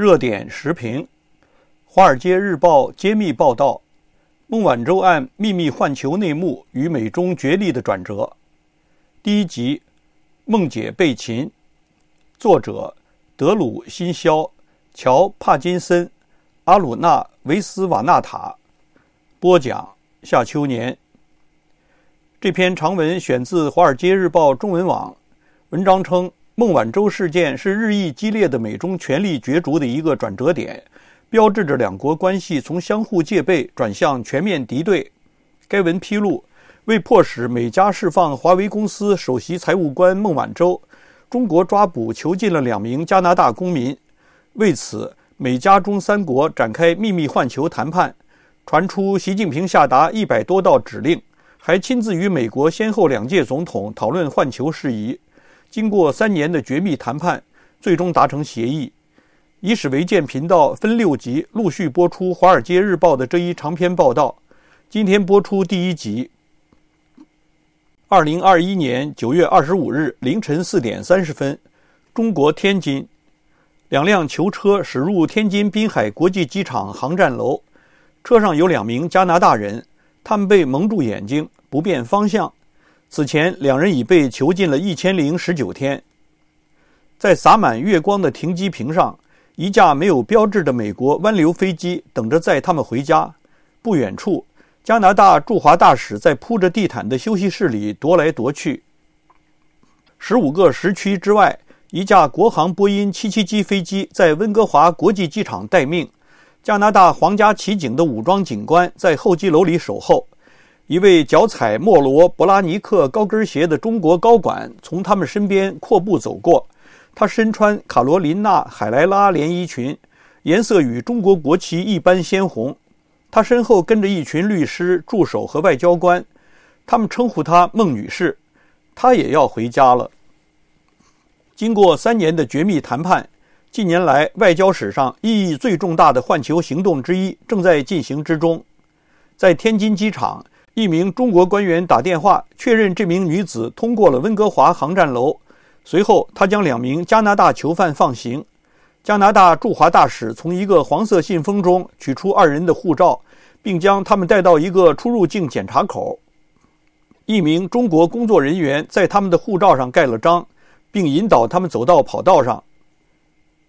热点时评，《华尔街日报》揭秘报道：孟晚舟案秘密换球内幕与美中角力的转折。第一集，《孟姐被擒》，作者：德鲁·辛肖、乔·帕金森、阿鲁纳·维斯瓦纳塔，播讲：夏秋年。这篇长文选自《华尔街日报》中文网，文章称。孟晚舟事件是日益激烈的美中权力角逐的一个转折点，标志着两国关系从相互戒备转向全面敌对。该文披露，为迫使美加释放华为公司首席财务官孟晚舟，中国抓捕囚禁了两名加拿大公民。为此，美加中三国展开秘密换囚谈判，传出习近平下达一百多道指令，还亲自与美国先后两届总统讨论换囚事宜。经过三年的绝密谈判，最终达成协议，以史为鉴频道分六集陆续播出《华尔街日报》的这一长篇报道。今天播出第一集。二零二一年九月二十五日凌晨四点三十分，中国天津，两辆囚车驶入天津滨海国际机场航站楼，车上有两名加拿大人，他们被蒙住眼睛，不辨方向。此前，两人已被囚禁了一千零十九天。在洒满月光的停机坪上，一架没有标志的美国湾流飞机等着载他们回家。不远处，加拿大驻华大使在铺着地毯的休息室里踱来踱去。十五个时区之外，一架国航波音七七七飞机在温哥华国际机场待命，加拿大皇家骑警的武装警官在候机楼里守候。一位脚踩莫罗·布拉尼克高跟鞋的中国高管从他们身边阔步走过，他身穿卡罗琳娜·海莱拉连衣裙，颜色与中国国旗一般鲜红。他身后跟着一群律师、助手和外交官，他们称呼他孟女士。他也要回家了。经过三年的绝密谈判，近年来外交史上意义最重大的换球行动之一正在进行之中，在天津机场。一名中国官员打电话确认，这名女子通过了温哥华航站楼。随后，他将两名加拿大囚犯放行。加拿大驻华大使从一个黄色信封中取出二人的护照，并将他们带到一个出入境检查口。一名中国工作人员在他们的护照上盖了章，并引导他们走到跑道上。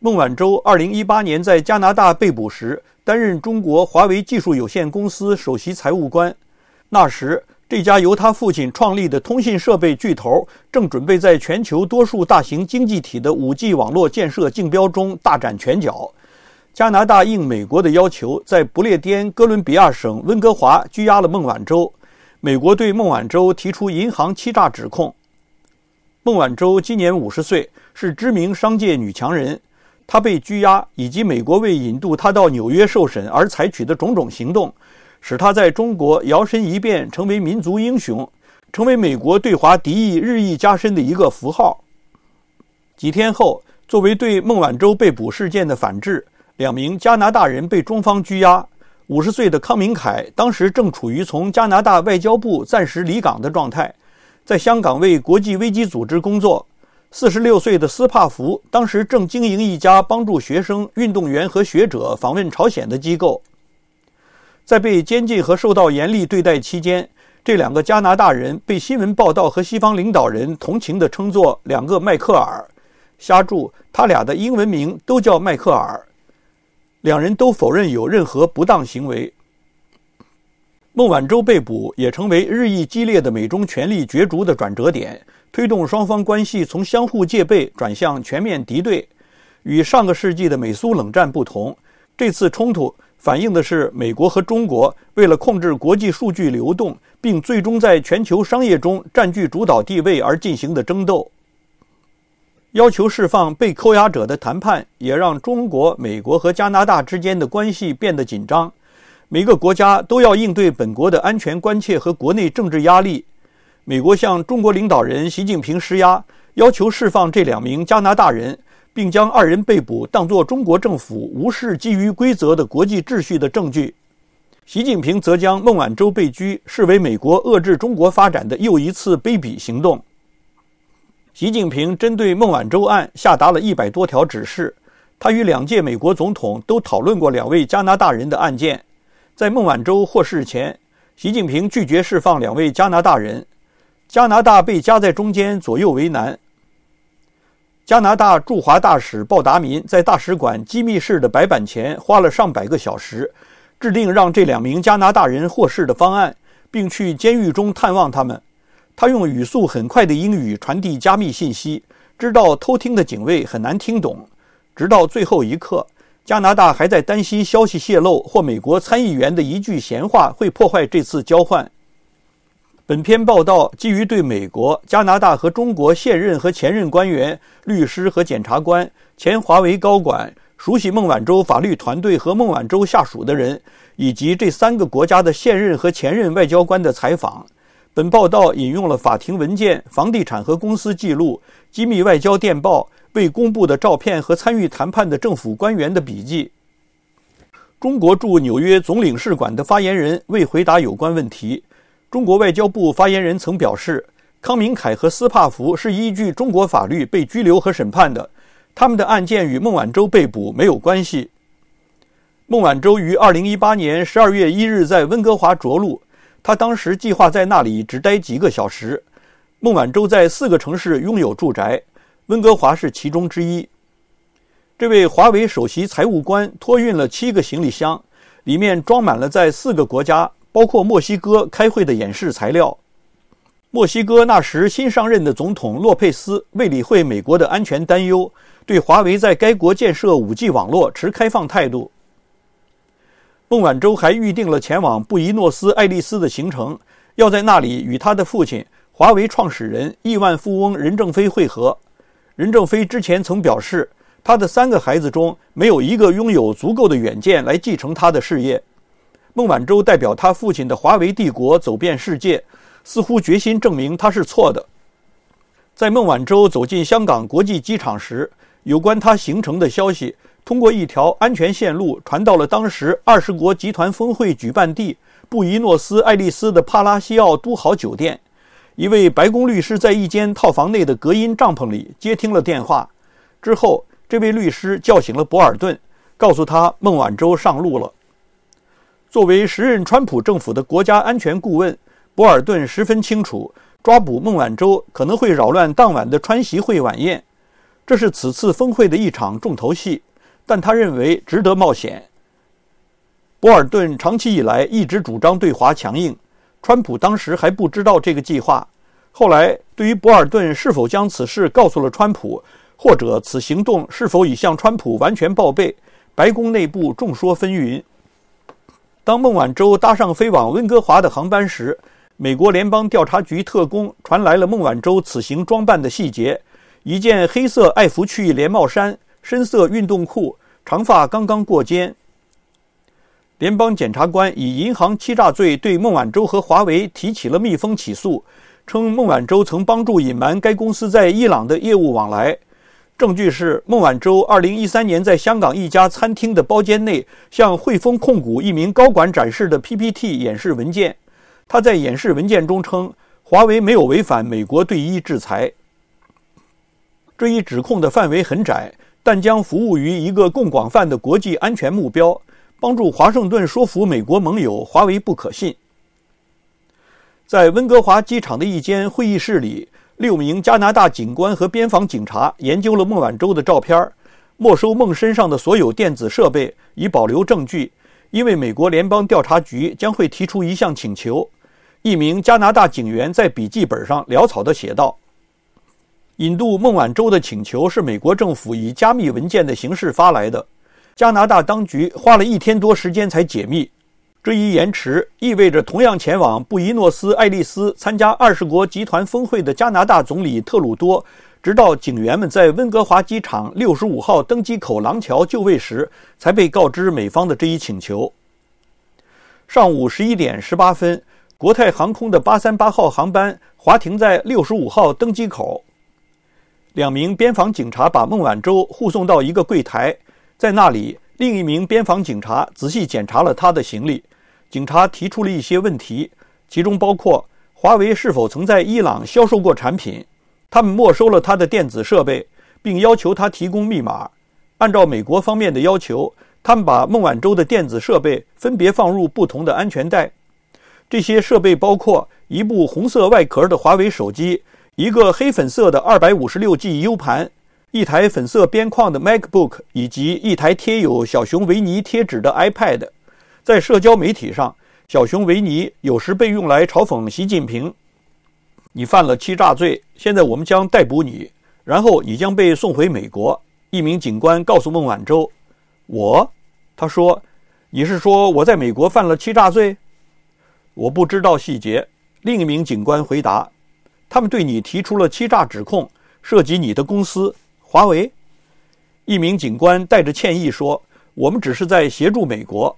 孟晚舟二零一八年在加拿大被捕时，担任中国华为技术有限公司首席财务官。那时，这家由他父亲创立的通信设备巨头正准备在全球多数大型经济体的 5G 网络建设竞标中大展拳脚。加拿大应美国的要求，在不列颠哥伦比亚省温哥华拘押了孟晚舟。美国对孟晚舟提出银行欺诈指控。孟晚舟今年五十岁，是知名商界女强人。她被拘押，以及美国为引渡她到纽约受审而采取的种种行动。使他在中国摇身一变成为民族英雄，成为美国对华敌意日益加深的一个符号。几天后，作为对孟晚舟被捕事件的反制，两名加拿大人被中方拘押。五十岁的康明凯当时正处于从加拿大外交部暂时离港的状态，在香港为国际危机组织工作。四十六岁的斯帕福当时正经营一家帮助学生、运动员和学者访问朝鲜的机构。在被监禁和受到严厉对待期间，这两个加拿大人被新闻报道和西方领导人同情地称作“两个迈克尔”。瞎注：他俩的英文名都叫迈克尔。两人都否认有任何不当行为。孟晚舟被捕也成为日益激烈的美中权力角逐的转折点，推动双方关系从相互戒备转向全面敌对。与上个世纪的美苏冷战不同，这次冲突。反映的是美国和中国为了控制国际数据流动，并最终在全球商业中占据主导地位而进行的争斗。要求释放被扣押者的谈判也让中国、美国和加拿大之间的关系变得紧张。每个国家都要应对本国的安全关切和国内政治压力。美国向中国领导人习近平施压，要求释放这两名加拿大人。并将二人被捕当作中国政府无视基于规则的国际秩序的证据。习近平则将孟晚舟被拘视为美国遏制中国发展的又一次卑鄙行动。习近平针对孟晚舟案下达了一百多条指示，他与两届美国总统都讨论过两位加拿大人的案件。在孟晚舟获释前，习近平拒绝释放两位加拿大人，加拿大被夹在中间，左右为难。加拿大驻华大使鲍达民在大使馆机密室的白板前花了上百个小时，制定让这两名加拿大人获释的方案，并去监狱中探望他们。他用语速很快的英语传递加密信息，知道偷听的警卫很难听懂。直到最后一刻，加拿大还在担心消息泄露或美国参议员的一句闲话会破坏这次交换。本篇报道基于对美国、加拿大和中国现任和前任官员、律师和检察官、前华为高管、熟悉孟晚舟法律团队和孟晚舟下属的人，以及这三个国家的现任和前任外交官的采访。本报道引用了法庭文件、房地产和公司记录、机密外交电报、未公布的照片和参与谈判的政府官员的笔记。中国驻纽约总领事馆的发言人未回答有关问题。中国外交部发言人曾表示，康明凯和斯帕福是依据中国法律被拘留和审判的，他们的案件与孟晚舟被捕没有关系。孟晚舟于2018年12月1日在温哥华着陆，他当时计划在那里只待几个小时。孟晚舟在四个城市拥有住宅，温哥华是其中之一。这位华为首席财务官托运了七个行李箱，里面装满了在四个国家。包括墨西哥开会的演示材料。墨西哥那时新上任的总统洛佩斯为理会美国的安全担忧，对华为在该国建设 5G 网络持开放态度。孟晚舟还预定了前往布宜诺斯艾利斯的行程，要在那里与他的父亲、华为创始人、亿万富翁任正非会合。任正非之前曾表示，他的三个孩子中没有一个拥有足够的远见来继承他的事业。孟晚舟代表他父亲的华为帝国走遍世界，似乎决心证明他是错的。在孟晚舟走进香港国际机场时，有关他行程的消息通过一条安全线路传到了当时二十国集团峰会举办地布宜诺斯艾利斯的帕拉西奥都豪酒店。一位白宫律师在一间套房内的隔音帐篷里接听了电话，之后，这位律师叫醒了博尔顿，告诉他孟晚舟上路了。作为时任川普政府的国家安全顾问，博尔顿十分清楚，抓捕孟晚舟可能会扰乱当晚的川席会晚宴，这是此次峰会的一场重头戏，但他认为值得冒险。博尔顿长期以来一直主张对华强硬，川普当时还不知道这个计划，后来对于博尔顿是否将此事告诉了川普，或者此行动是否已向川普完全报备，白宫内部众说纷纭。当孟晚舟搭上飞往温哥华的航班时，美国联邦调查局特工传来了孟晚舟此行装扮的细节：一件黑色爱服去连帽衫，深色运动裤，长发刚刚过肩。联邦检察官以银行欺诈罪对孟晚舟和华为提起了密封起诉，称孟晚舟曾帮助隐瞒该公司在伊朗的业务往来。证据是孟晚舟2013年在香港一家餐厅的包间内，向汇丰控股一名高管展示的 PPT 演示文件。他在演示文件中称，华为没有违反美国对伊制裁。这一指控的范围很窄，但将服务于一个更广泛的国际安全目标，帮助华盛顿说服美国盟友华为不可信。在温哥华机场的一间会议室里。六名加拿大警官和边防警察研究了孟晚舟的照片，没收孟身上的所有电子设备以保留证据，因为美国联邦调查局将会提出一项请求。一名加拿大警员在笔记本上潦草地写道：“引渡孟晚舟的请求是美国政府以加密文件的形式发来的，加拿大当局花了一天多时间才解密。”这一延迟意味着，同样前往布宜诺斯艾利斯参加二十国集团峰会的加拿大总理特鲁多，直到警员们在温哥华机场六十五号登机口廊桥就位时，才被告知美方的这一请求。上午十一点十八分，国泰航空的八三八号航班滑停在六十五号登机口，两名边防警察把孟晚舟护送到一个柜台，在那里。另一名边防警察仔细检查了他的行李，警察提出了一些问题，其中包括华为是否曾在伊朗销售过产品。他们没收了他的电子设备，并要求他提供密码。按照美国方面的要求，他们把孟晚舟的电子设备分别放入不同的安全带。这些设备包括一部红色外壳的华为手机，一个黑粉色的 256G U 盘。一台粉色边框的 MacBook 以及一台贴有小熊维尼贴纸的 iPad，在社交媒体上，小熊维尼有时被用来嘲讽习近平。你犯了欺诈罪，现在我们将逮捕你，然后你将被送回美国。一名警官告诉孟晚舟：“我，他说，你是说我在美国犯了欺诈罪？我不知道细节。”另一名警官回答：“他们对你提出了欺诈指控，涉及你的公司。”华为一名警官带着歉意说：“我们只是在协助美国。”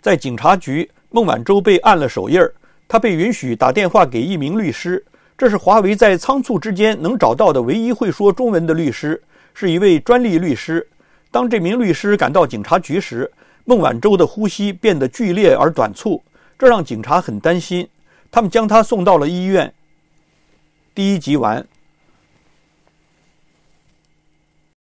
在警察局，孟晚舟被按了手印儿，他被允许打电话给一名律师。这是华为在仓促之间能找到的唯一会说中文的律师，是一位专利律师。当这名律师赶到警察局时，孟晚舟的呼吸变得剧烈而短促，这让警察很担心，他们将他送到了医院。第一集完。